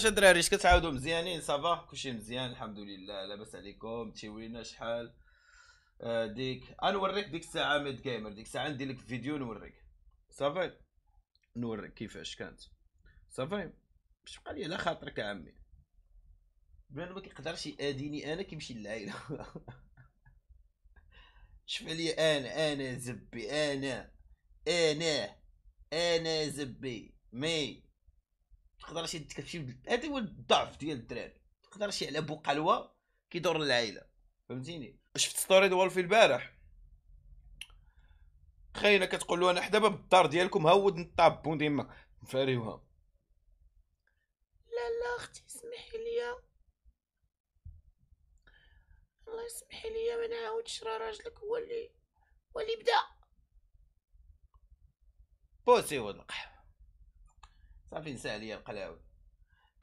اش الدراري اش كتعاودوا مزيانين صافا كلشي مزيان الحمد لله لاباس عليكم تيوينا شحال آه ديك انوريك آه، ديك الساعه ميد جيمر ديك الساعه ندير لك فيديو نوريك صافي نوريك كيفاش كانت صافي باش بقى لي على خاطرك عمي بان ما كيقدرش ياديني انا كيمشي للعائله شوف عليا انا انا زبي انا انا انا زبي مي تقدر شي كتمشي هذا هو الضعف ديال الدراري تقدر شي على بقلوه كيدور العائله فهمتيني شفت ستوري في البارح تخيل كتقول له انا حدا باب الدار ديالكم هود نطاب ديما نفاريوها لا لا اختي اسمحي ليا الله يسمحي ليا ما نعاودش راه راجلك هو اللي هو اللي بدا بوسي ونقح صافي نسى عليا القلاوي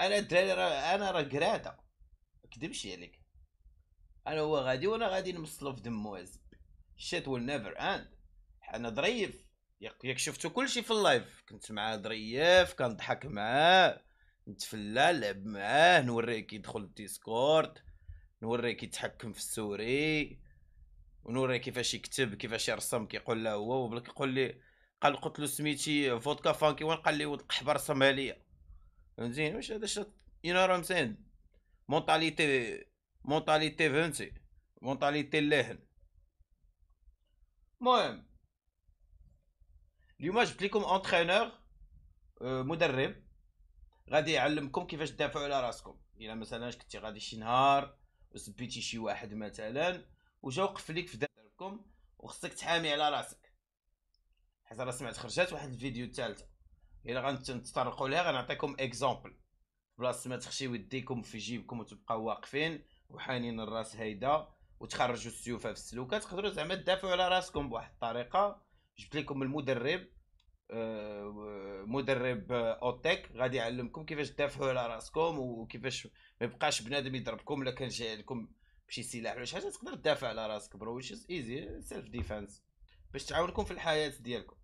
انا الدراري راه انا راه كراده كدبش عليك انا هو غادي وانا غادي نمصلو في دمو عزب الشيت ويل نيفر اند انا ظريف ياك شفتو كلشي في اللايف كنت معاه ظريف كنضحك معاه نتفلى نلعب معاه نوريك كيدخل الديسكورد نوريك كيتحكم في السوري ونوريه كيفاش يكتب كيفاش يرسم كيقول له هو وبلاك يقول لي قال قلت له سميتي فودكا فانكي وين قال لي ولد قحبر صماليه فهمتيني واش هذا شت يو نو مسين مونطاليتي مونطاليتي فهمتي مونطاليتي اللاهن المهم اليوم جبت لكم اونترينور euh, مدرب غادي يعلمكم كيفاش تدافعوا على راسكم الا مثلا كنتي غادي شي نهار وسبيتي شي واحد مثلا وجا وقف ليك في داركم وخصك تحامي على راسك حيت انا سمعت خرجات واحد الفيديو الثالثه الا غنتطرقوا لها غنعطيكم اكزومبل بلاصه ما تخشيو يديكم في جيبكم وتبقاو واقفين وحانين الراس هيدا وتخرجوا السيوفه في السلوكه تقدروا زعما تدافعوا على راسكم بواحد الطريقه جبت لكم المدرب آه، مدرب اوتيك غادي يعلمكم كيفاش تدافعوا على راسكم وكيفاش ما يبقاش بنادم يضربكم الا كان جاي لكم بشي سلاح ولا شي حاجه تقدر تدافع على راسك برو ويش ايزي سيلف ديفانس باش تعاونكم في الحياه ديالكم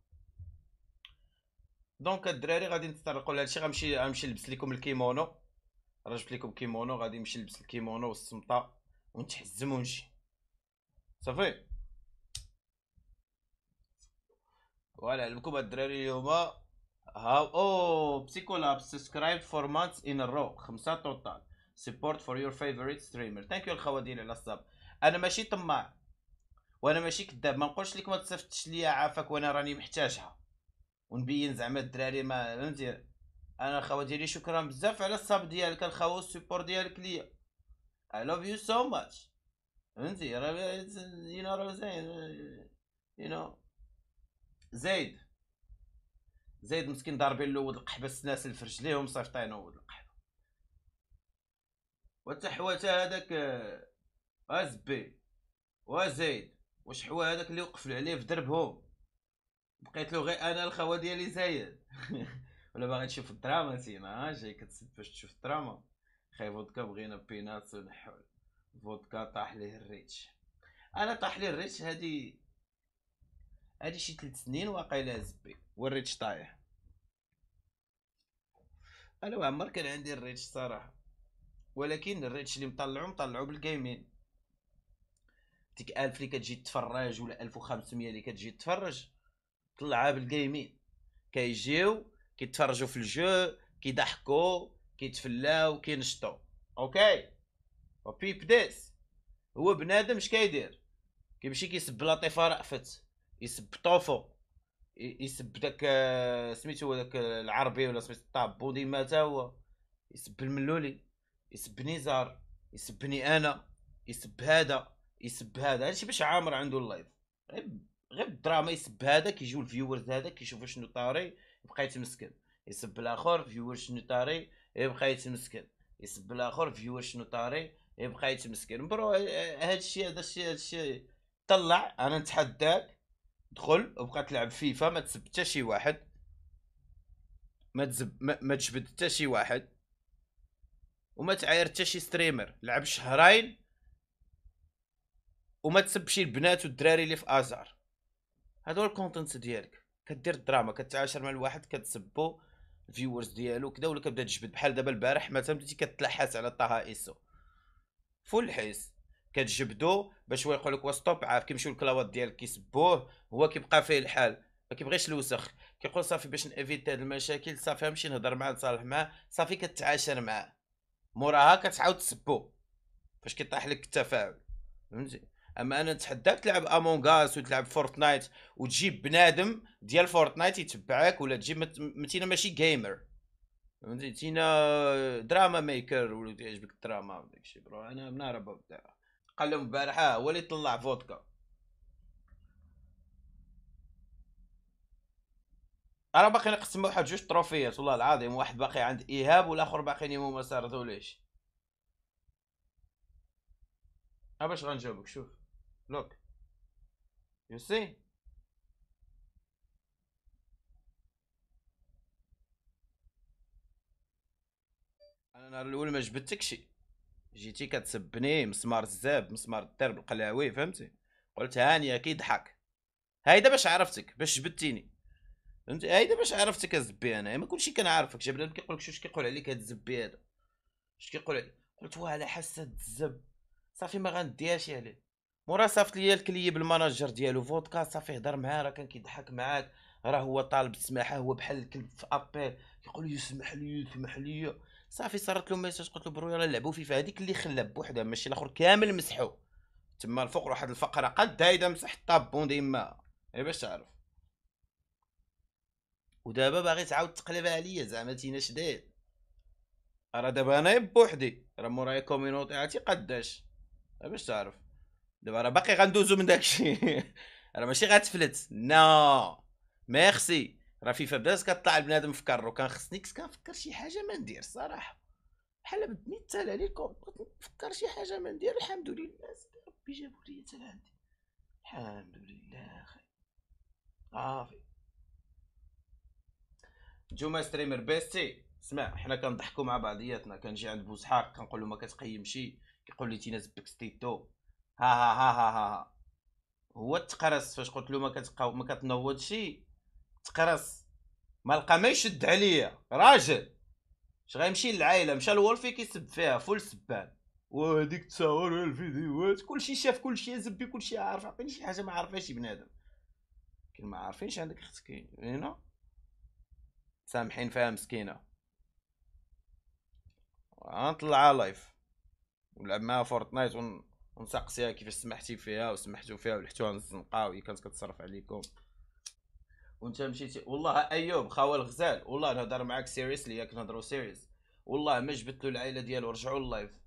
دونك الدراري غادي نتطرقوا الشيء غنمشي غنمشي نلبس لكم الكيمونو راه جبت لكم كيمونو غادي نمشي نلبس الكيمونو والسمطه ونتحزم ونجي صافي ولا لكم الدراري اليوم هاو او بسيكولاب سبسكرايب فور مانس ان رو خمسه توتال سبورت فور يور فيفوريت ستريمر ثانك يو الخوات ديالي على الصاب انا ماشي طماع وانا ماشي كذاب ما نقولش لكم ما تصيفطش ليا عافاك وانا راني محتاجها ونبين زعما الدراري ما فهمتي انا الخوا ديالي شكرا بزاف على الصاب ديالك الخوا السبور ديالك ليا اي لاف يو سو ماتش فهمتي راه يو نو راه زين يو نو زيد زيد مسكين ضاربين له ود القحبه السناسل الفرج ليهم صيفطينو ود القحبه تا هذاك آه، ازبي وزيد واش حوا هذاك اللي وقف عليه في دربهم بقيت له غير انا الخوا ديالي زايد ولا باغي تشوف الدراما تينا ها جاي كتسد باش تشوف الدراما خاي فودكا بغينا بيناتس ونحول فودكا طاح ليه الريتش انا طاح ليه الريتش هادي هادي شي ثلاث سنين واقيلا زبي والريتش طايح انا ما عمر كان عندي الريتش صراحه ولكن الريتش اللي مطلعو مطلعو بالجيمين ديك الف اللي كتجي تفرج ولا الف وخمسمية اللي كتجي تفرج العاب الجيمين كيجيو كيتفرجوا في الجو كيضحكوا كيتفلاو كينشطوا اوكي وبيب ديس هو بنادم اش كيدير كيمشي كيسب لطيفه رأفت يسب طوفو يسب داك آه، سميتو داك العربي ولا سميتو الطابو ما تا هو يسب الملولي يسب نزار يسبني انا يسب هذا يسب هذا هادشي باش عامر عنده اللايف طيب. غير الدراما يسب هذا كيجيو الفيورز هذا كيشوفوا شنو طاري يبقى يتمسكن يسب الاخر فيور شنو طاري يبقى يتمسكن يسب الاخر فيور شنو طاري يبقى يتمسكن برو هذا الشيء هذا الشيء هذا الشيء طلع انا نتحداك دخل وبقى تلعب فيفا ما تسب حتى شي واحد ما تزب ما تجبد حتى شي واحد وما تعاير حتى شي ستريمر لعب شهرين وما تسبش البنات والدراري اللي في ازار هذو الكونتنت ديالك كدير الدراما كتعاشر مع الواحد كتسبو الفيورز ديالو كدا ولا كبدا تجبد بحال دابا البارح مثلا بديتي كتلحس على طه ايسو فول حيس كتجبدو باش هو يقول لك ستوب عارف كيمشيو الكلاوات ديالك كيسبوه هو كيبقى فيه الحال ما كيبغيش الوسخ كيقول صافي باش نافيت هاد المشاكل صافي نمشي نهضر معاه نصالح معاه صافي كتعاشر معاه موراها كتعاود تسبو فاش كيطيح لك التفاعل فهمتي اما انا نتحداك تلعب امونغ اس وتلعب فورتنايت وتجيب بنادم ديال فورتنايت يتبعك ولا تجيب متينا ماشي جيمر متينا دراما ميكر ولا تعجبك الدراما داكشي برو انا منهرب قال لهم البارح آه، هو اللي طلع فودكا انا باقي نقسم واحد جوج تروفيات والله العظيم واحد باقي عند ايهاب والاخر باقي نيمو ما ها باش غنجاوبك شوف Look. You see? انا النهار الاول ما شي جيتي كتسبني مسمار الزاب مسمار الدرب القلاوي فهمتي قلت هانيه كي ضحك هيدا باش عرفتك باش جبدتيني فهمتي هيدا باش عرفتك الزبي انا ما كلشي كنعرفك جا بنادم كيقول لك شو كيقول عليك هاد الزبي هذا اش كيقول عليك قلت واه على حاسه الزب صافي ما غنديهاش عليه مورا صافت ليا الكليب الماناجر ديالو فودكاست صافي هضر معاه راه كان كيضحك معاك راه هو طالب السماحه هو بحال الكلب في ابيل كيقول لي سمح لي سمح لي صافي صارت له ميساج قلت له برويا راه لعبوا فيفا هذيك اللي خلى بوحدها ماشي الاخر كامل مسحو تما الفوق واحد الفقره قد دايده مسح الطابون ديما غير إيه، باش تعرف ودابا باغي تعاود تقلب عليا زعما تينا شديد راه دابا انا بوحدي راه مورايا كومينوتي عتي قداش إيه، باش تعرف دابا راه باقي غندوزو من داكشي راه ماشي غتفلت نو ميرسي راه فيفا بدات كطلع البنادم كارو وكان خصني كنت كنفكر شي حاجه ما ندير الصراحه بحال بدني تسال عليكم بغيت نفكر شي حاجه ما ندير الحمد لله ربي جابو لي تال عندي الحمد لله خير صافي جوما ستريمر بيستي سمع حنا كنضحكوا مع بعضياتنا كنجي عند بوسحاق كنقول له ما كتقيمشي كيقول لي تينا زبك ستيتو ها ها ها ها ها هو تقرص فاش قلت له ما كتبقى ما كتنوضش تقرص ما لقى ما يشد عليا راجل اش غيمشي للعائله مشى لولفي كيسب فيها فول سبان وهذيك التصاور الفيديوهات كلشي شاف كلشي زبي كلشي عارف عطيني شي حاجه ما عارفهاش بنادم كي ما عارفينش عندك اختك هنا سامحين فيها مسكينه غنطلعها لايف ونلعب معاها فورتنايت ون ونسقسيها كيفاش سمحتي فيها وسمحتوا فيها ولحتوها للزنقه وهي كانت كتصرف عليكم وانت مشيتي والله ايوب خاوه الغزال والله نهضر معاك سيريسلي ياك نهضروا سيريس والله ما جبت له العائله ديالو رجعوا اللايف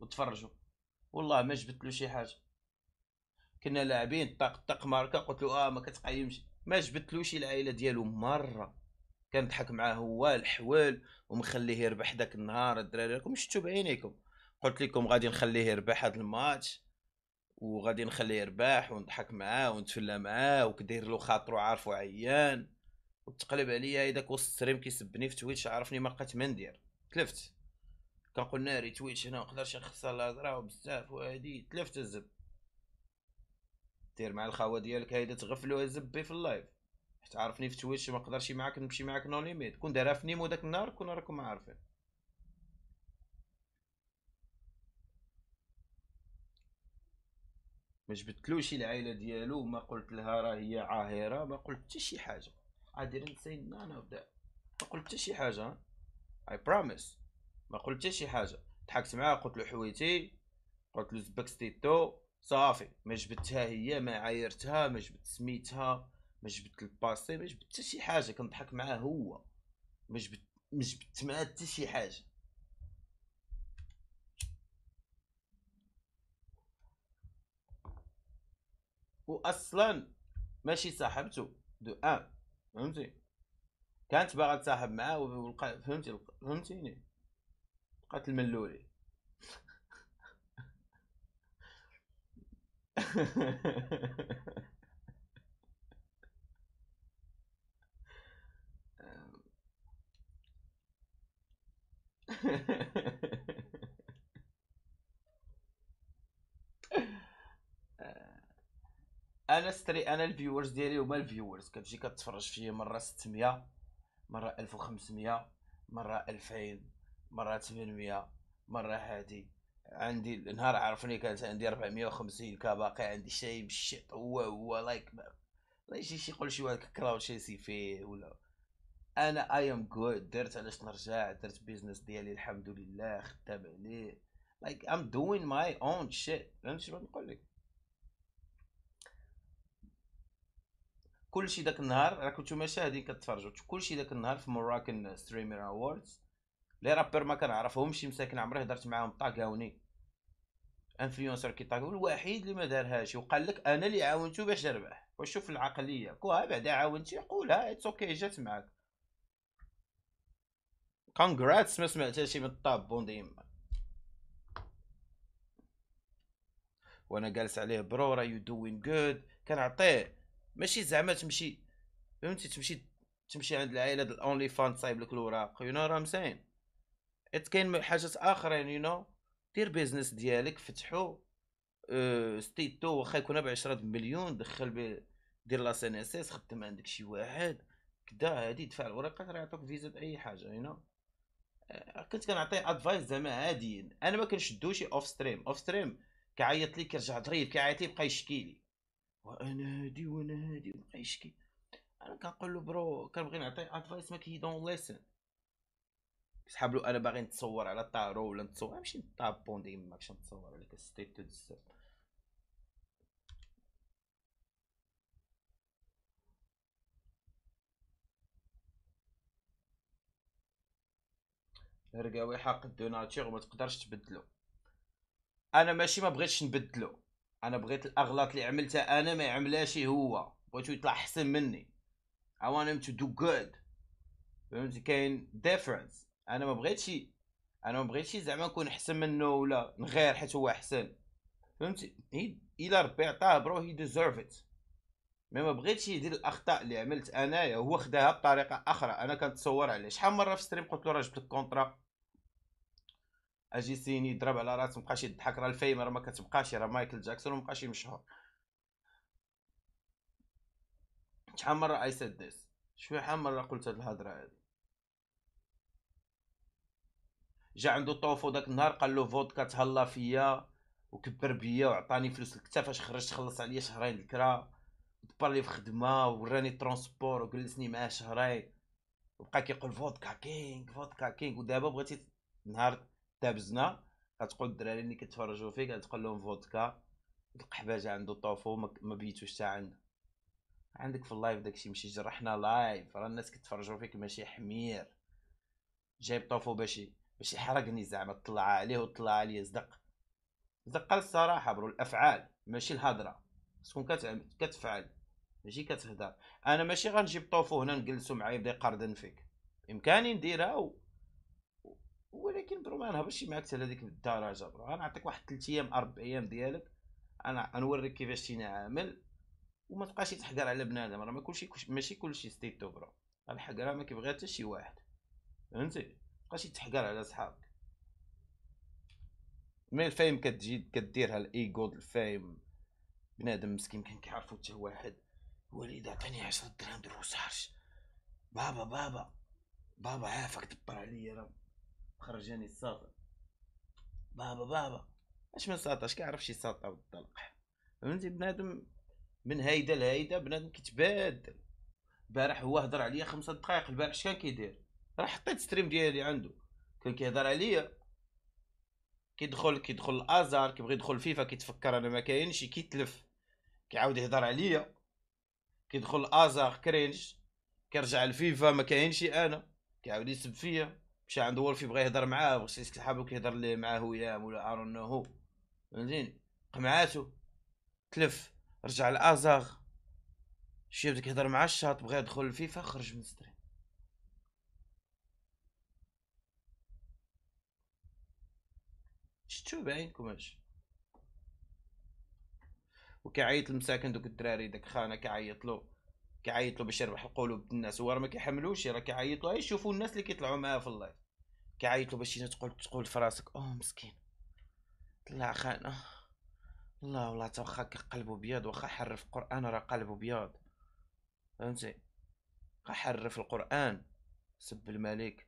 وتفرجوا والله ما جبت له شي حاجه كنا لاعبين طق طق ماركه قلت له اه ما كتقيمش ما جبت له شي العائله ديالو مره كنضحك معاه هو الحوال ومخليه يربح داك النهار الدراري راكم شفتو بعينيكم قلت لكم غادي نخليه يربح هذا الماتش وغادي نخليه يربح ونضحك معاه ونتفلى معاه وكدير له خاطرو عارفو عيان وتقلب عليا اذا وسط الستريم كيسبني في تويتش عرفني ما بقيت ما ندير تلفت كنقول ناري تويتش هنا مقدرش نخسر الهضره وبزاف وهادي تلفت الزب دير مع الخاوه ديالك هيدا تغفلوا الزبي في اللايف حيت عرفني في تويتش ما نقدرش معاك نمشي معاك نو ليميت كون دارها في نيمو داك النهار كون راكم عارفين ما جبتلوش العائله ديالو ما قلت لها راه هي عاهره ما قلت حتى شي حاجه عادي نسين انا وبدا ما قلت حتى شي حاجه اي بروميس ما قلت حتى شي حاجه ضحكت معاه قلت له حويتي قلت له ستيتو صافي ما جبتها هي ما عايرتها ما جبت سميتها ما جبت الباسي ما جبت حتى شي حاجه كنضحك معاه هو ما جبت ما جبت معاه حتى شي حاجه واصلا ماشي صاحبته دو ان فهمتي كانت باغا تصاحب معاه ولقى فهمتي فهمتيني لقات الملولي انا ستري انا الفيورز ديالي هما الفيورز كتجي كتفرج فيا مره 600 مره 1500 مره 2000 مره 800 مره هادي عندي نهار عرفني كانت عندي 450 كا باقي عندي شي بالشيط هو هو لايك لا شي يقول شي واحد كراو شي سي فيه ولا انا اي ام جود درت علاش نرجع درت بيزنس ديالي الحمد لله خدام عليه لايك ام دوين ماي اون شيت فهمت شنو نقول لك كلشي داك النهار راه كنتو مشاهدين كتفرجوا كلشي داك النهار في مراكن ستريمر اووردز لي رابر ما كنعرفهمش مساكن عمري هضرت معاهم طاكاوني انفلونسر كيطاكاو الوحيد اللي ما دارهاش وقال لك انا اللي عاونته باش يربح وشوف العقليه كوها بعدا عاونتي قولها اتس اوكي جات معاك كونغراتس ما شي من الطاب بوندي يما وانا جالس عليه برو راه يو دوين جود كنعطيه ماشي زعما تمشي فهمتي تمشي تمشي عند العائله ديال الاونلي فان تصايب لك الوراق يو نو راه مساين ات كاين حاجات اخرين يو نو دير بيزنس ديالك فتحو آه، ستيتو واخا يكون ب 10 مليون دخل دير لا سي اس اس خدم عندك شي واحد كدا هادي دفع الورقات راه يعطوك فيزا باي حاجه يو نو آه، كنت كنعطي ادفايس زعما عاديين انا ما كنشدوش اوف ستريم اوف ستريم كيعيط لي كيرجع ضريب كيعيط لي بقى يشكي لي وانا هادي وانا هادي وبقى يشكي انا كنقول له برو كنبغي نعطي ادفايس ما دون ليسن كسحاب له انا باغي نتصور على الطارو ولا نتصور نمشي نطابون ديما كش نتصور على تو بزاف رقاوي حق الدوناتور ناتور ما تقدرش تبدلو انا ماشي ما بغيتش نبدلو انا بغيت الاغلاط اللي عملتها انا ما يعملهاش هو بغيتو يطلع احسن مني I want him to do good فهمتي كاين difference انا ما بغيتش انا ما بغيتش زعما نكون احسن منه ولا نغير حيت هو احسن فهمتي الا ربي عطاه برو هي ديزيرف ات مي ما بغيتش يدير الاخطاء اللي عملت انايا هو خداها بطريقه اخرى انا كنتصور عليه شحال مره في ستريم قلت له راه جبت الكونترا اجي سيني يضرب على راسو مبقاش يضحك راه الفايم راه ما كتبقاش راه مايكل جاكسون مبقاش مشهور شحال مره اي سيد ذيس شحال مره قلت هاد الهضره هادي جا عندو طوفو داك النهار قال له فودكا تهلا فيا وكبر بيا وعطاني فلوس الكتاف فاش خرجت خلص عليا شهرين الكرا دبرلي لي في خدمه وراني ترونسبور وجلسني معاه شهرين وبقى كيقول فودكا كينغ فودكا كينغ ودابا بغيتي نهار دابزنا كتقول الدراري اللي كيتفرجوا فيك كتقول لهم فودكا القحباجه عنده طوفو ما بيتوش حتى عنده عندك في اللايف داكشي ماشي جرحنا لايف راه الناس كيتفرجوا فيك ماشي حمير جايب طوفو باش باش يحرقني زعما طلع عليه وطلع عليا صدق صدق الصراحه برو الافعال ماشي الهضره تكون كتفعل ماشي كتهضر انا ماشي غنجيب طوفو هنا نجلسو معايا يبدا يقردن فيك امكاني نديرها ولكن برو ما نهبطش معاك حتى لهذيك الدرجه برو غنعطيك واحد 3 ايام 4 ايام ديالك انا غنوريك كيفاش تينا عامل وما تبقاش تحقر على بنادم راه ما كلشي ماشي كلشي ستيتو برو الحقره ما كيبغيها حتى شي واحد فهمتي ما تبقاش تحقر على صحابك مي الفايم كتجي كديرها الايغو الفايم بنادم مسكين كان كيعرفو حتى واحد وليد عطيني 10 درهم دروسارش بابا بابا بابا عافاك دبر عليا راه خرجاني الساطع بابا بابا اش من ساطع اش كيعرف شي ساطة والطلق فهمتي بنادم من هيدا لهيدا بنادم كيتبادل البارح هو هضر عليا خمسة دقائق البارح اش كان كيدير راه حطيت ستريم ديالي عنده كان كيهضر عليا كيدخل كيدخل الازار كيبغي يدخل فيفا كيتفكر انا ما كاينش كيتلف كيعاود يهضر عليا كيدخل الازار كرينج كيرجع الفيفا ما كاينش انا كيعاود يسب فيا مشى عند وولف يبغى يهضر معاه بغى يسحبك ليه معاه هو ولا ارون هو فهمتيني قمعاتو تلف رجع لازاغ شي بدك يهضر مع الشاط بغى يدخل الفيفا خرج من ستريم شتو بعينكم هادشي وكيعيط المساكن دوك الدراري داك خانه كيعيطلو له له باش يربح القلوب الناس هو راه ما كيحملوش راه كيعيطلو له يشوفوا الناس اللي كيطلعوا معاه في اللايف له باش تقول تقول في راسك اوه مسكين طلع خان الله والله تا واخا قلبو بيض واخا حرف القران راه قلبو بيض فهمتي حرف القران سب الملك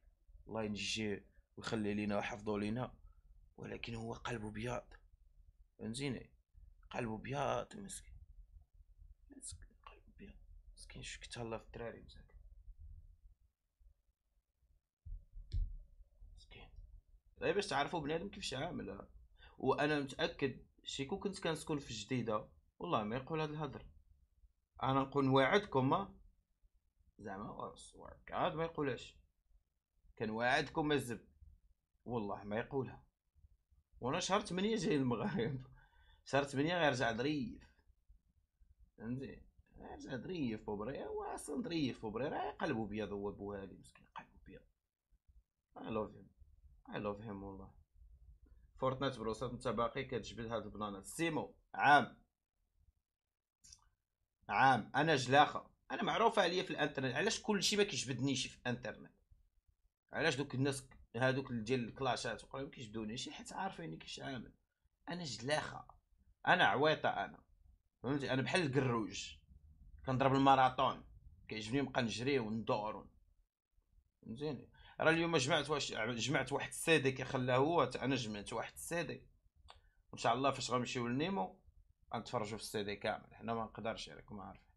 الله ينجيه ويخلي لينا ويحفظو لينا ولكن هو قلبه بياض فهمتيني قلبه بياض مسكين مسكين قلبه بياض مسكين شكت الله في الدراري مزيان غير إيه، باش تعرفوا بنادم كيفاش عامل وانا متاكد شيكو كنت كنسكن في جديده والله ما يقول هاد الهضر انا نقول نواعدكم زعما عاد ما يقولهاش كنواعدكم الزب والله ما يقولها وانا شهر 8 جاي المغرب شهر 8 غيرجع ظريف فهمتي غيرجع ظريف بوبري هو اصلا ظريف بوبري راه قلبو بيض هو بوالي مسكين قلبو بيض اي لوف اي لوف هيم والله فورتنايت بروسات انت باقي كتجبد هاد البلانات سيمو عام عام انا جلاخه انا معروفه عليا في الانترنت علاش كلشي ما كيجبدنيش في الانترنت علاش دوك الناس هادوك ديال الكلاشات وقراو كيجبدونيش حيت عارفيني كيش عامل انا جلاخه انا عويطه انا فهمتي انا بحال القروج كنضرب الماراطون كيعجبني نبقى نجري وندور فهمتيني راه اليوم جمعت واش جمعت واحد السيدي كيخلاه هو انا جمعت واحد السيدي ان شاء الله فاش غنمشيو لنيمو غنتفرجوا في السيدي كامل حنا ما نقدرش عليكم عارف